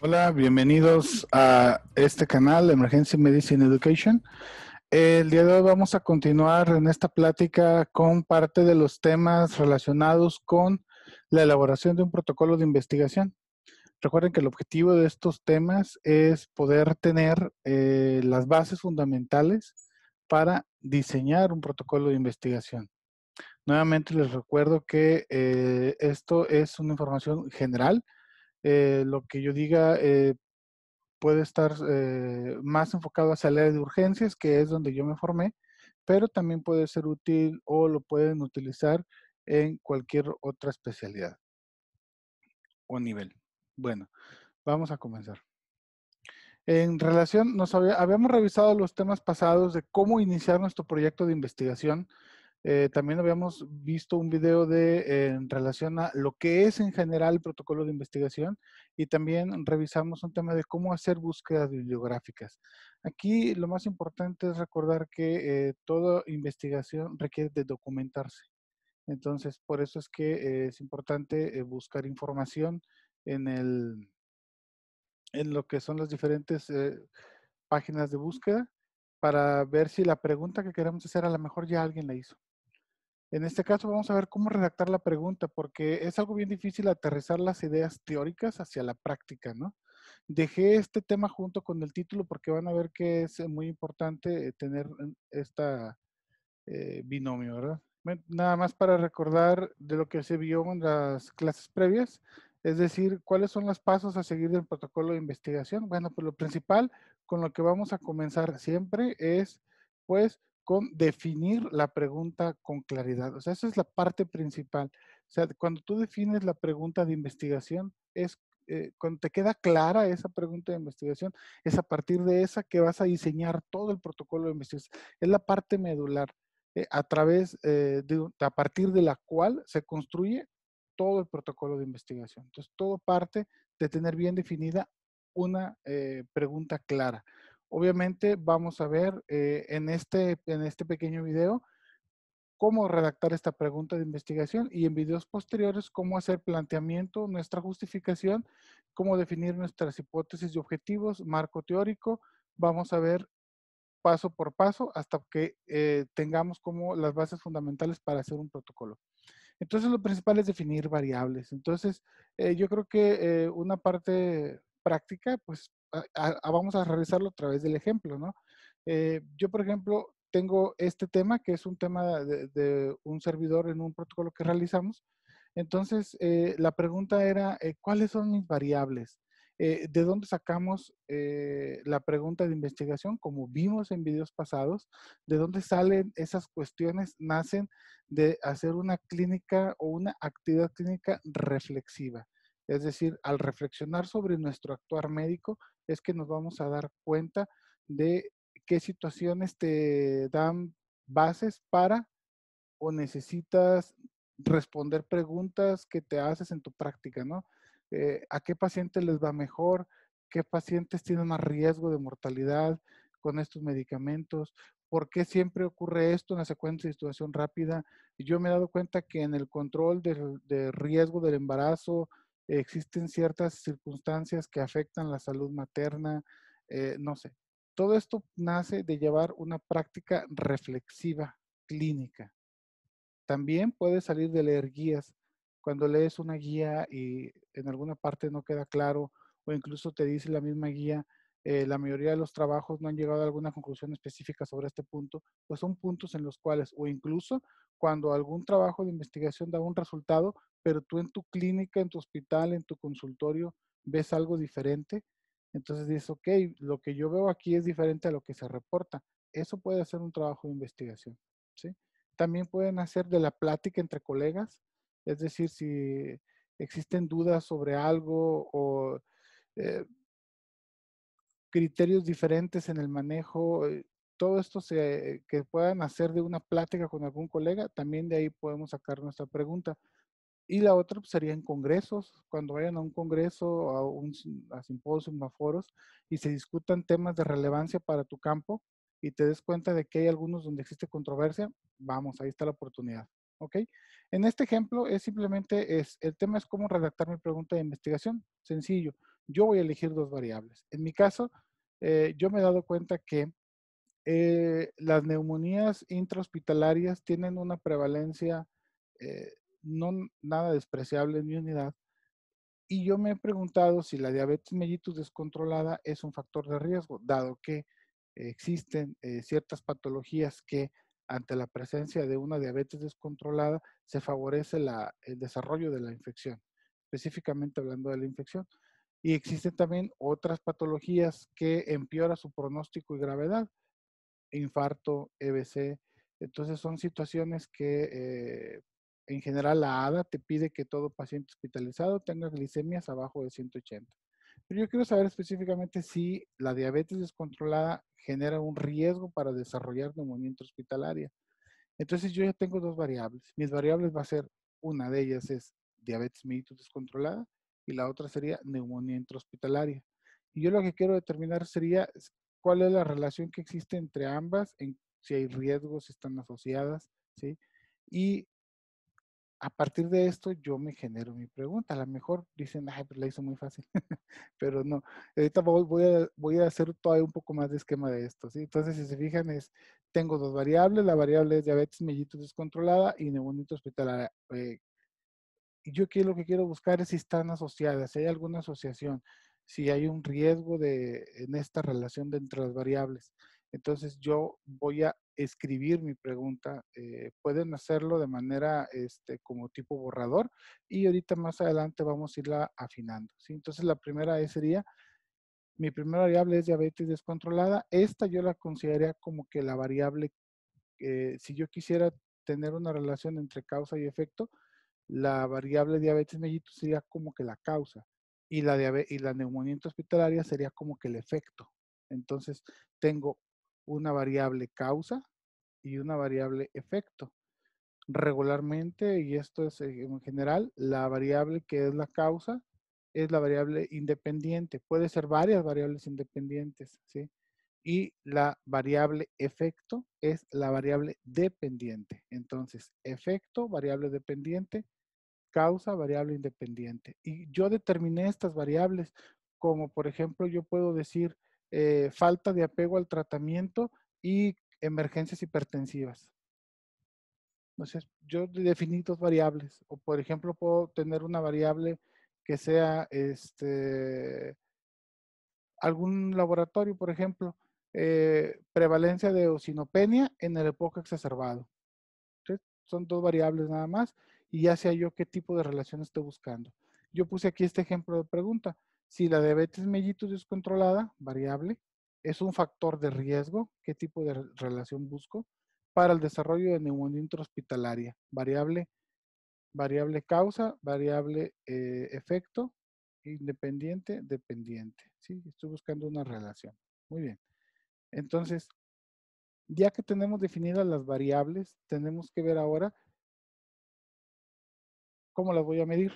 Hola, bienvenidos a este canal Emergency Medicine Education. El día de hoy vamos a continuar en esta plática con parte de los temas relacionados con la elaboración de un protocolo de investigación. Recuerden que el objetivo de estos temas es poder tener eh, las bases fundamentales para diseñar un protocolo de investigación. Nuevamente les recuerdo que eh, esto es una información general. Eh, lo que yo diga eh, puede estar más enfocado hacia el área de urgencias, que es donde yo me formé, pero también puede ser útil o lo pueden utilizar en cualquier otra especialidad o nivel. Bueno, vamos a comenzar. En relación, nos habíamos revisado los temas pasados de cómo iniciar nuestro proyecto de investigación, eh, también habíamos visto un video de, en relación a lo que es en general el protocolo de investigación y también revisamos un tema de cómo hacer búsquedas bibliográficas. Aquí lo más importante es recordar que eh, toda investigación requiere de documentarse. Entonces, por eso es que eh, es importante buscar información en, el, en lo que son las diferentes páginas de búsqueda para ver si la pregunta que queremos hacer a lo mejor ya alguien la hizo. En este caso vamos a ver cómo redactar la pregunta, porque es algo bien difícil aterrizar las ideas teóricas hacia la práctica, ¿no? Dejé este tema junto con el título porque van a ver que es eh, muy importante eh, tener mm, esta eh, binomio, ¿verdad? Nada más para recordar de lo que se vio en las clases previas, es decir, ¿cuáles son los pasos a seguir del protocolo de investigación? Bueno, pues lo principal con lo que vamos a comenzar siempre es, pues, con definir la pregunta con claridad. O sea, esa es la parte principal. O sea, cuando tú defines la pregunta de investigación, es eh, cuando te queda clara esa pregunta de investigación, es a partir de esa que vas a diseñar todo el protocolo de investigación. Es la parte medular, eh, a través eh, de, a partir de la cual se construye todo el protocolo de investigación. Entonces, todo parte de tener bien definida una pregunta clara. Obviamente vamos a ver eh, en, este, en este pequeño video cómo redactar esta pregunta de investigación y en videos posteriores cómo hacer planteamiento, nuestra justificación, cómo definir nuestras hipótesis y objetivos, marco teórico. Vamos a ver paso por paso hasta que eh, tengamos como las bases fundamentales para hacer un protocolo. Entonces lo principal es definir variables. Entonces eh, yo creo que una parte práctica, pues vamos a realizarlo a través del ejemplo, ¿no? Eh, yo, por ejemplo, tengo este tema, que es un tema de, un servidor en un protocolo que realizamos. Entonces, eh, la pregunta era, eh, ¿cuáles son mis variables? ¿De dónde sacamos la pregunta de investigación? Como vimos en videos pasados, ¿de dónde salen esas cuestiones? Nacen de hacer una clínica o una actividad clínica reflexiva. Es decir, al reflexionar sobre nuestro actuar médico, es que nos vamos a dar cuenta de qué situaciones te dan bases para o necesitas responder preguntas que te haces en tu práctica, ¿no? Eh, ¿A qué pacientes les va mejor? ¿Qué pacientes tienen más riesgo de mortalidad con estos medicamentos? ¿Por qué siempre ocurre esto en la secuencia de situación rápida? Y yo me he dado cuenta que en el control del riesgo del embarazo, existen ciertas circunstancias que afectan la salud materna, eh, no sé. Todo esto nace de llevar una práctica reflexiva clínica. También puede salir de leer guías. Cuando lees una guía y en alguna parte no queda claro o incluso te dice la misma guía eh, la mayoría de los trabajos no han llegado a alguna conclusión específica sobre este punto, pues son puntos en los cuales, o incluso cuando algún trabajo de investigación da un resultado, pero tú en tu clínica, en tu hospital, en tu consultorio, ves algo diferente, entonces dices, ok, lo que yo veo aquí es diferente a lo que se reporta. Eso puede ser un trabajo de investigación, ¿sí? También pueden hacer de la plática entre colegas, es decir, si existen dudas sobre algo o... Eh, criterios diferentes en el manejo, eh, todo esto que puedan hacer de una plática con algún colega, también de ahí podemos sacar nuestra pregunta. Y la otra pues, sería en congresos, cuando vayan a un congreso, a, un, a simposios, a foros, y se discutan temas de relevancia para tu campo y te des cuenta de que hay algunos donde existe controversia, vamos, ahí está la oportunidad. ¿Ok? En este ejemplo es simplemente, es, el tema es cómo redactar mi pregunta de investigación. Sencillo, yo voy a elegir dos variables. En mi caso, eh, yo me he dado cuenta que eh, las neumonías intrahospitalarias tienen una prevalencia eh, no nada despreciable en mi unidad. Y yo me he preguntado si la diabetes mellitus descontrolada es un factor de riesgo, dado que existen ciertas patologías que ante la presencia de una diabetes descontrolada se favorece el desarrollo de la infección, específicamente hablando de la infección y existen también otras patologías que empeora su pronóstico y gravedad, infarto, EBC. Entonces son situaciones que eh, en general la ADA te pide que todo paciente hospitalizado tenga glicemias abajo de 180. Pero yo quiero saber específicamente si la diabetes descontrolada genera un riesgo para desarrollar movimiento hospitalario. Entonces yo ya tengo dos variables. Mis variables va a ser, una de ellas es diabetes mellitus descontrolada y la otra sería neumonía intrahospitalaria. Y yo lo que quiero determinar sería cuál es la relación que existe entre ambas, en, si hay riesgos, si están asociadas, ¿sí? Y a partir de esto yo me genero mi pregunta. A lo mejor dicen, ay, pero pues la hizo muy fácil. pero no, ahorita voy a, voy a hacer todavía un poco más de esquema de esto. ¿sí? Entonces, si se fijan, es, tengo dos variables. La variable es diabetes mellitus descontrolada y neumonía intrahospitalaria. Eh, yo aquí lo que quiero buscar es si están asociadas, si hay alguna asociación, si hay un riesgo de, en esta relación de entre las variables. Entonces yo voy a escribir mi pregunta. Eh, pueden hacerlo de manera este, como tipo borrador y ahorita más adelante vamos a irla afinando. ¿sí? Entonces la primera e sería, mi primera variable es diabetes descontrolada. Esta yo la consideraría como que la variable, eh, si yo quisiera tener una relación entre causa y efecto, la variable diabetes mellitus sería como que la causa y la, y la neumonía hospitalaria sería como que el efecto. Entonces, tengo una variable causa y una variable efecto. Regularmente, y esto es eh, en general, la variable que es la causa es la variable independiente. Puede ser varias variables independientes, ¿sí? Y la variable efecto es la variable dependiente. Entonces, efecto, variable dependiente, causa, variable independiente. Y yo determiné estas variables, como por ejemplo yo puedo decir eh, falta de apego al tratamiento y emergencias hipertensivas. Entonces, yo definí dos variables, o por ejemplo puedo tener una variable que sea este, algún laboratorio, por ejemplo, eh, prevalencia de eosinopenia en el epoca exacerbado son dos variables nada más y ya sé yo qué tipo de relación estoy buscando. Yo puse aquí este ejemplo de pregunta. Si la diabetes mellitus descontrolada, variable, es un factor de riesgo, ¿qué tipo de relación busco? Para el desarrollo de neumonía intrahospitalaria, variable, variable causa, variable eh, efecto, independiente, dependiente. ¿sí? Estoy buscando una relación. Muy bien. Entonces, ya que tenemos definidas las variables, tenemos que ver ahora cómo las voy a medir.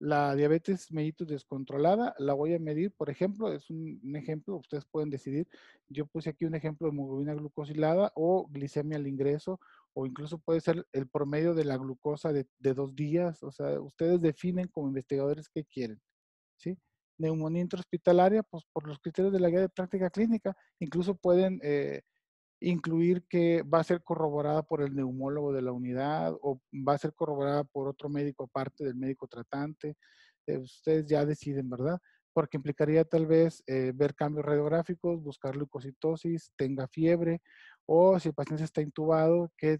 La diabetes mellitus descontrolada la voy a medir, por ejemplo, es un, ejemplo, ustedes pueden decidir. Yo puse aquí un ejemplo de hemoglobina glucosilada o glicemia al ingreso, o incluso puede ser el promedio de la glucosa de, dos días. O sea, ustedes definen como investigadores qué quieren. ¿sí? Neumonía intrahospitalaria, pues por los criterios de la guía de práctica clínica, incluso pueden eh, incluir que va a ser corroborada por el neumólogo de la unidad o va a ser corroborada por otro médico aparte del médico tratante. Eh, ustedes ya deciden, ¿verdad? porque implicaría tal vez eh, ver cambios radiográficos, buscar leucocitosis, tenga fiebre, o si el paciente está intubado, que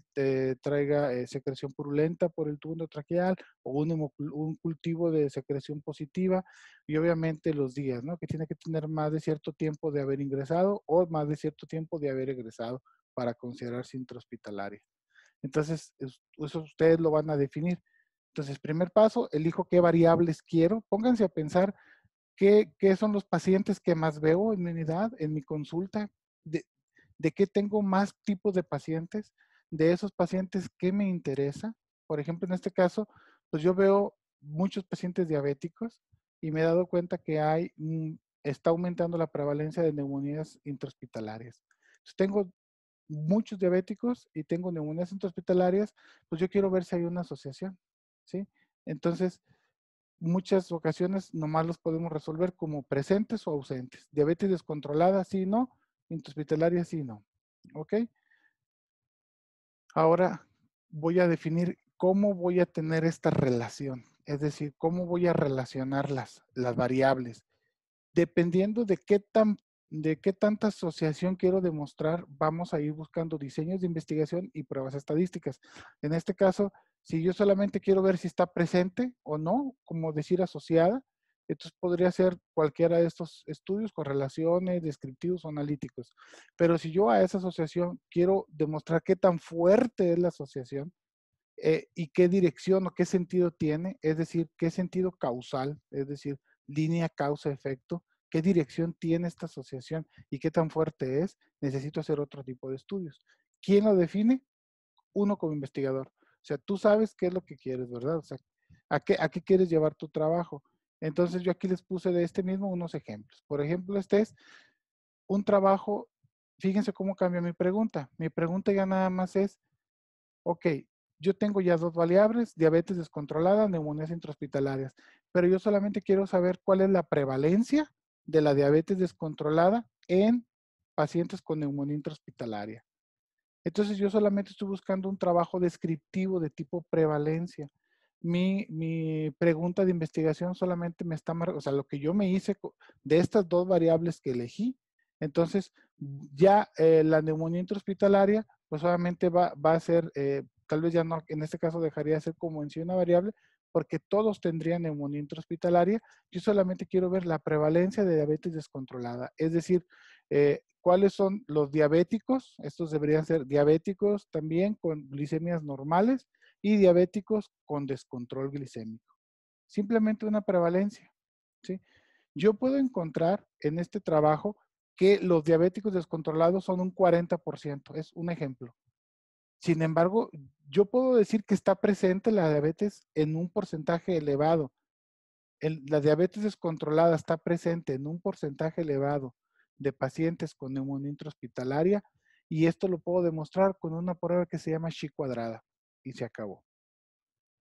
traiga eh, secreción purulenta por el tubo traqueal o un, cultivo de secreción positiva y obviamente los días, ¿no? Que tiene que tener más de cierto tiempo de haber ingresado o más de cierto tiempo de haber egresado para considerarse intrahospitalaria. Entonces, eso ustedes lo van a definir. Entonces, primer paso, elijo qué variables quiero. Pónganse a pensar ¿Qué, son los pacientes que más veo en mi unidad, en mi consulta? ¿De, qué tengo más tipos de pacientes? ¿De esos pacientes qué me interesa? Por ejemplo, en este caso, pues yo veo muchos pacientes diabéticos y me he dado cuenta que hay, está aumentando la prevalencia de neumonías intrahospitalarias. Si tengo muchos diabéticos y tengo neumonías intrahospitalarias, pues yo quiero ver si hay una asociación, ¿sí? Entonces, muchas ocasiones nomás los podemos resolver como presentes o ausentes. Diabetes descontrolada, sí, no. Intrahospitalaria, sí, no. ¿Ok? Ahora voy a definir cómo voy a tener esta relación. Es decir, cómo voy a relacionar las, las variables. Dependiendo de qué, tan, de qué tanta asociación quiero demostrar, vamos a ir buscando diseños de investigación y pruebas estadísticas. En este caso, si yo solamente quiero ver si está presente o no, como decir asociada, entonces podría ser cualquiera de estos estudios, correlaciones, descriptivos o analíticos. Pero si yo a esa asociación quiero demostrar qué tan fuerte es la asociación eh, y qué dirección o qué sentido tiene, es decir, qué sentido causal, es decir, línea causa-efecto, qué dirección tiene esta asociación y qué tan fuerte es, necesito hacer otro tipo de estudios. ¿Quién lo define? Uno como investigador. O sea, tú sabes qué es lo que quieres, ¿verdad? O sea, ¿a qué, qué quieres llevar tu trabajo? Entonces yo aquí les puse de este mismo unos ejemplos. Por ejemplo, este es un trabajo, fíjense cómo cambia mi pregunta. Mi pregunta ya nada más es, ok, yo tengo ya dos variables, diabetes descontrolada, neumonías intrahospitalarias, pero yo solamente quiero saber cuál es la prevalencia de la diabetes descontrolada en pacientes con neumonía intrahospitalaria. Entonces yo solamente estoy buscando un trabajo descriptivo de tipo prevalencia. Mi, mi, pregunta de investigación solamente me está marcando, o sea, lo que yo me hice de estas dos variables que elegí. Entonces, ya eh, la neumonía intrahospitalaria, pues solamente va, va a ser, eh, tal vez ya no, en este caso dejaría de ser como en sí una variable, porque todos tendrían neumonía intrahospitalaria. Yo solamente quiero ver la prevalencia de diabetes descontrolada, es decir, eh, ¿Cuáles son los diabéticos? Estos deberían ser diabéticos también con glicemias normales y diabéticos con descontrol glicémico. Simplemente una prevalencia. ¿sí? Yo puedo encontrar en este trabajo que los diabéticos descontrolados son un 40%, es un ejemplo. Sin embargo, yo puedo decir que está presente la diabetes en un porcentaje elevado. la diabetes descontrolada está presente en un porcentaje elevado de pacientes con neumonía intrahospitalaria y esto lo puedo demostrar con una prueba que se llama chi cuadrada y se acabó.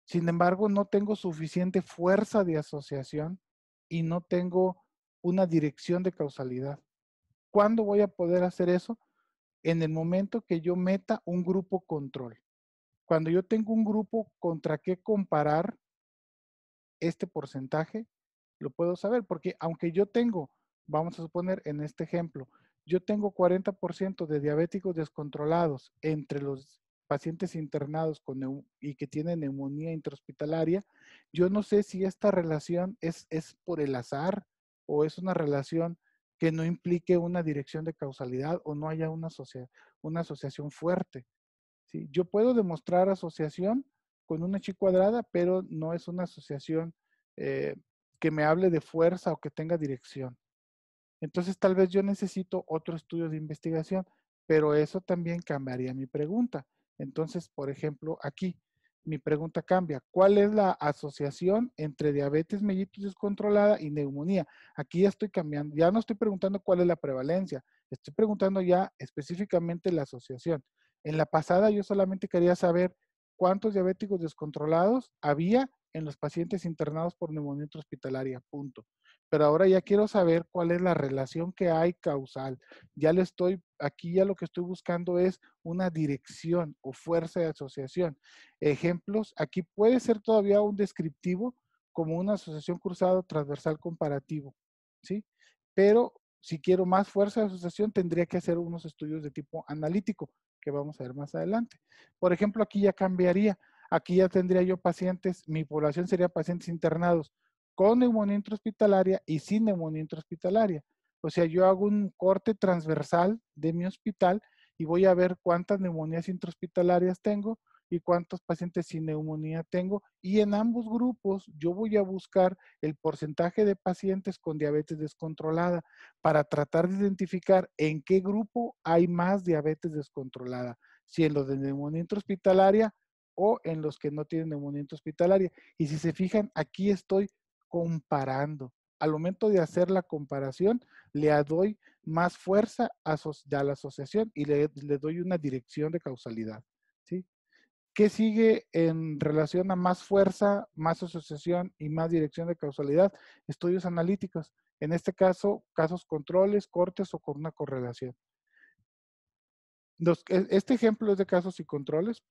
Sin embargo, no tengo suficiente fuerza de asociación y no tengo una dirección de causalidad. ¿Cuándo voy a poder hacer eso? En el momento que yo meta un grupo control. Cuando yo tengo un grupo contra qué comparar este porcentaje, lo puedo saber, porque aunque yo tengo Vamos a suponer en este ejemplo, yo tengo 40% de diabéticos descontrolados entre los pacientes internados con y que tienen neumonía intrahospitalaria, yo no sé si esta relación es, es por el azar o es una relación que no implique una dirección de causalidad o no haya una, asociación fuerte. Yo puedo demostrar asociación con una chi cuadrada, pero no es una asociación eh, que me hable de fuerza o que tenga dirección. Entonces tal vez yo necesito otro estudio de investigación, pero eso también cambiaría mi pregunta. Entonces, por ejemplo, aquí mi pregunta cambia. ¿Cuál es la asociación entre diabetes mellitus descontrolada y neumonía? Aquí ya estoy cambiando, ya no estoy preguntando cuál es la prevalencia, estoy preguntando ya específicamente la asociación. En la pasada yo solamente quería saber cuántos diabéticos descontrolados había en los pacientes internados por neumonía hospitalaria, punto. Pero ahora ya quiero saber cuál es la relación que hay causal. Ya le estoy, aquí ya lo que estoy buscando es una dirección o fuerza de asociación. Ejemplos, aquí puede ser todavía un descriptivo como una asociación cruzada transversal comparativo, ¿sí? Pero si quiero más fuerza de asociación, tendría que hacer unos estudios de tipo analítico, que vamos a ver más adelante. Por ejemplo, aquí ya cambiaría Aquí ya tendría yo pacientes, mi población sería pacientes internados con neumonía intrahospitalaria y sin neumonía intrahospitalaria. O sea, yo hago un corte transversal de mi hospital y voy a ver cuántas neumonías intrahospitalarias tengo y cuántos pacientes sin neumonía tengo. Y en ambos grupos yo voy a buscar el porcentaje de pacientes con diabetes descontrolada para tratar de identificar en qué grupo hay más diabetes descontrolada. Si en los de neumonía intrahospitalaria o en los que no tienen neumonía hospitalaria. Y si se fijan, aquí estoy comparando. Al momento de hacer la comparación, le doy más fuerza a, la asociación y le, doy una dirección de causalidad. ¿sí? ¿Qué sigue en relación a más fuerza, más asociación y más dirección de causalidad? Estudios analíticos. En este caso, casos controles, cortes o con una correlación. E, este ejemplo es de casos y controles,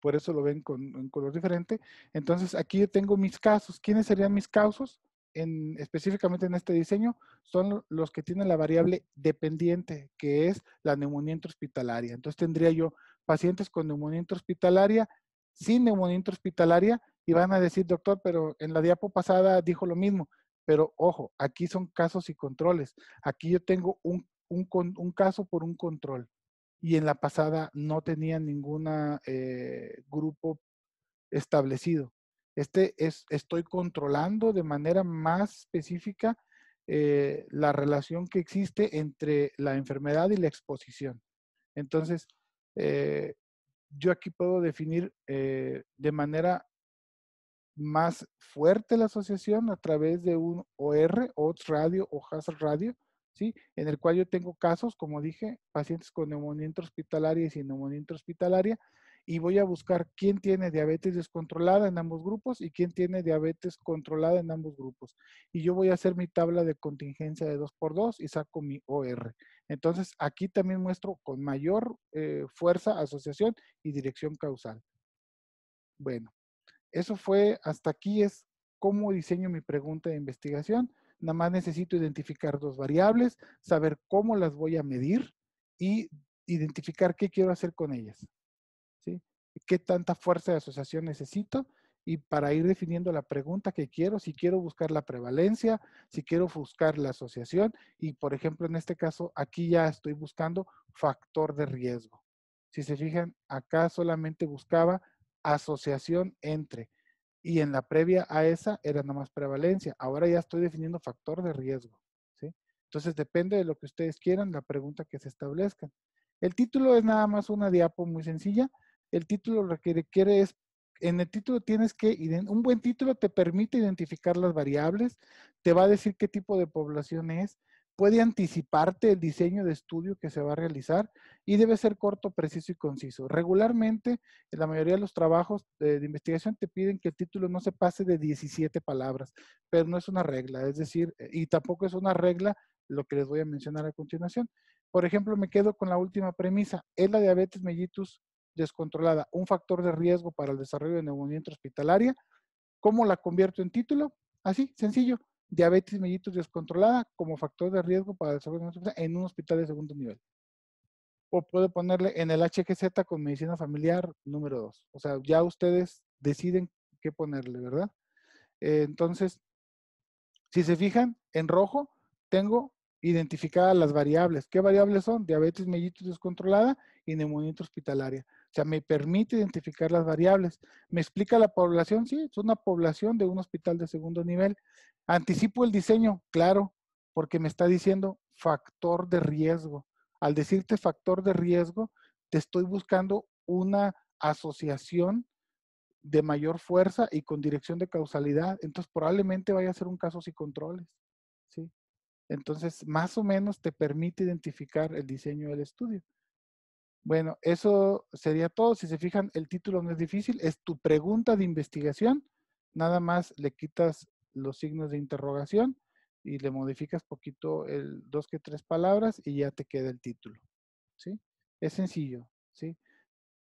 por eso lo ven con un color diferente. Entonces aquí yo tengo mis casos. ¿Quiénes serían mis casos? En, específicamente en este diseño son los que tienen la variable dependiente, que es la neumonía intrahospitalaria. Entonces tendría yo pacientes con neumonía intrahospitalaria, sin neumonía intrahospitalaria, y van a decir, doctor, pero en la diapo pasada dijo lo mismo. Pero ojo, aquí son casos y controles. Aquí yo tengo un caso por un control y en la pasada no tenía ningún eh, grupo establecido. Este es, estoy controlando de manera más específica eh, la relación que existe entre la enfermedad y la exposición. Entonces, eh, yo aquí puedo definir de manera más fuerte la asociación a través de un OR, OTS radio o Hazard radio, en el cual yo tengo casos, como dije, pacientes con neumonía intrahospitalaria y sin neumonía intrahospitalaria, y voy a buscar quién tiene diabetes descontrolada en ambos grupos y quién tiene diabetes controlada en ambos grupos. Y yo voy a hacer mi tabla de contingencia de 2x2 y saco mi OR. Entonces, aquí también muestro con mayor eh, fuerza, asociación y dirección causal. Bueno, eso fue hasta aquí es cómo diseño mi pregunta de investigación. Nada más necesito identificar dos variables, saber cómo las voy a medir y identificar qué quiero hacer con ellas. ¿sí? ¿Qué tanta fuerza de asociación necesito? y para ir definiendo la pregunta que quiero, si quiero buscar la prevalencia, si quiero buscar la asociación y por ejemplo en este caso aquí ya estoy buscando factor de riesgo. Si se fijan, acá solamente buscaba asociación entre y en la previa a esa era nomás prevalencia. Ahora ya estoy definiendo factor de riesgo. ¿sí? Entonces depende de lo que ustedes quieran, la pregunta que se establezca. El título es nada más una diapo muy sencilla. El título lo que requiere es, en el título tienes que, un buen título te permite identificar las variables, te va a decir qué tipo de población es, puede anticiparte el diseño de estudio que se va a realizar y debe ser corto, preciso y conciso. Regularmente, en la mayoría de los trabajos eh, de, investigación te piden que el título no se pase de 17 palabras, pero no es una regla, es decir, eh, y tampoco es una regla lo que les voy a mencionar a continuación. Por ejemplo, me quedo con la última premisa, es la diabetes mellitus descontrolada, un factor de riesgo para el desarrollo de neumonía hospitalaria. ¿Cómo la convierto en título? Así, sencillo diabetes mellitus descontrolada como factor de riesgo para desarrollar en un hospital de segundo nivel. O puede ponerle en el HGZ con medicina familiar número 2. O sea, ya ustedes deciden qué ponerle, ¿verdad? entonces, si se fijan, en rojo tengo identificadas las variables. ¿Qué variables son? Diabetes mellitus descontrolada y neumonía hospitalaria. O sea, me permite identificar las variables. ¿Me explica la población? Sí, es una población de un hospital de segundo nivel. Anticipo el diseño, claro, porque me está diciendo factor de riesgo. Al decirte factor de riesgo, te estoy buscando una asociación de mayor fuerza y con dirección de causalidad. Entonces, probablemente vaya a ser un caso sin controles. ¿sí? Entonces, más o menos te permite identificar el diseño del estudio. Bueno, eso sería todo. Si se fijan, el título no es difícil, es tu pregunta de investigación. Nada más le quitas los signos de interrogación y le modificas poquito el dos que tres palabras y ya te queda el título. ¿Sí? Es sencillo, ¿sí?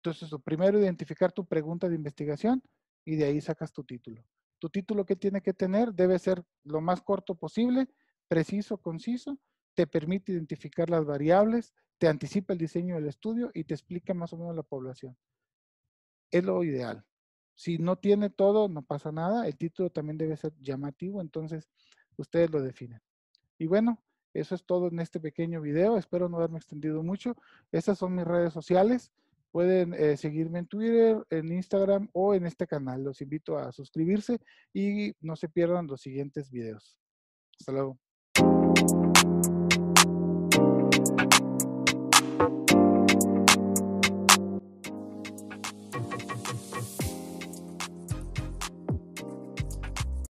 Entonces, primero identificar tu pregunta de investigación y de ahí sacas tu título. Tu título que tiene que tener debe ser lo más corto posible, preciso, conciso te permite identificar las variables, te anticipa el diseño del estudio y te explica más o menos la población. Es lo ideal. Si no tiene todo, no pasa nada. El título también debe ser llamativo, entonces ustedes lo definen. Y bueno, eso es todo en este pequeño video. Espero no haberme extendido mucho. Estas son mis redes sociales. Pueden eh, seguirme en Twitter, en Instagram o en este canal. Los invito a suscribirse y no se pierdan los siguientes videos. Hasta luego.